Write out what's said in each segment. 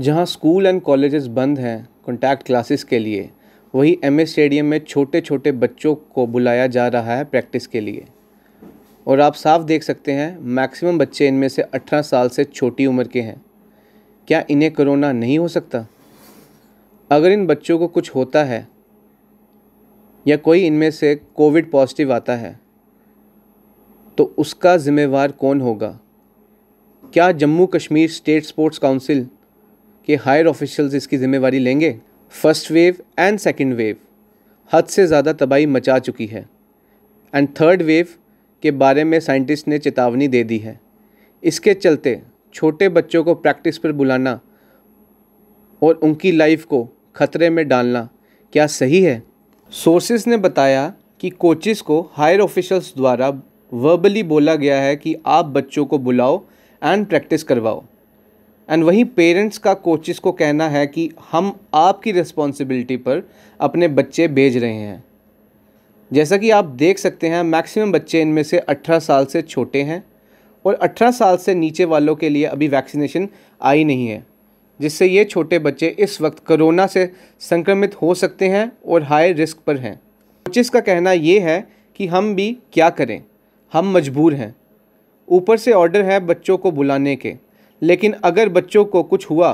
जहां school and colleges बंद हैं कॉन्टैक्ट क्लासेस के लिए वही एम स्टेडियम में छोटे छोटे बच्चों को बुलाया जा रहा है प्रैक्टिस के लिए और आप साफ देख सकते हैं मैक्सिमम बच्चे इनमें से 18 साल से छोटी उम्र के हैं क्या इन्हें कोरोना नहीं हो सकता अगर इन बच्चों को कुछ होता है या कोई इनमें से कोविड पॉजिटिव आता है तो उसका ज़िम्मेवार कौन होगा क्या Jammu Kashmir state sports council कि हायर ऑफ़िशल्स इसकी ज़िम्मेवारी लेंगे first wave and second wave हद से ज़्यादा तबाही मचा चुकी है एंड थर्ड वेव के बारे में साइंटिस्ट ने चेतावनी दे दी है इसके चलते छोटे बच्चों को प्रैक्टिस पर बुलाना और उनकी लाइफ को ख़तरे में डालना क्या सही है सोर्सेज ने बताया कि कोचिस को हायर ऑफिशल्स द्वारा वर्बली बोला गया है कि आप बच्चों को बुलाओ एंड प्रैक्टिस करवाओ एंड वहीं पेरेंट्स का कोचिस को कहना है कि हम आपकी रिस्पॉन्सिबिलिटी पर अपने बच्चे भेज रहे हैं जैसा कि आप देख सकते हैं मैक्सिमम बच्चे इनमें से 18 साल से छोटे हैं और 18 साल से नीचे वालों के लिए अभी वैक्सीनेशन आई नहीं है जिससे ये छोटे बच्चे इस वक्त कोरोना से संक्रमित हो सकते हैं और हाई रिस्क पर हैं कोचिस का कहना ये है कि हम भी क्या करें हम मजबूर हैं ऊपर से ऑर्डर है बच्चों को बुलाने के लेकिन अगर बच्चों को कुछ हुआ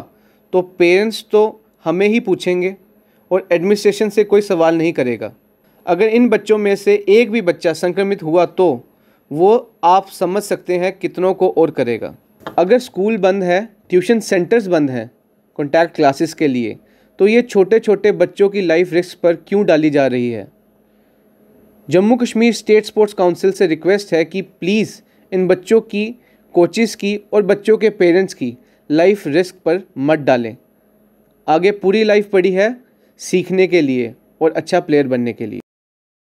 तो पेरेंट्स तो हमें ही पूछेंगे और एडमिनिस्ट्रेशन से कोई सवाल नहीं करेगा अगर इन बच्चों में से एक भी बच्चा संक्रमित हुआ तो वो आप समझ सकते हैं कितनों को और करेगा अगर स्कूल बंद है ट्यूशन सेंटर्स बंद हैं कॉन्टैक्ट क्लासेस के लिए तो ये छोटे छोटे बच्चों की लाइफ रिस्क पर क्यों डाली जा रही है Jammu Kashmir state sports council से रिक्वेस्ट है कि प्लीज़ इन बच्चों की कोचिज़ की और बच्चों के पेरेंट्स की लाइफ रिस्क पर मत डालें आगे पूरी लाइफ पड़ी है सीखने के लिए और अच्छा प्लेयर बनने के लिए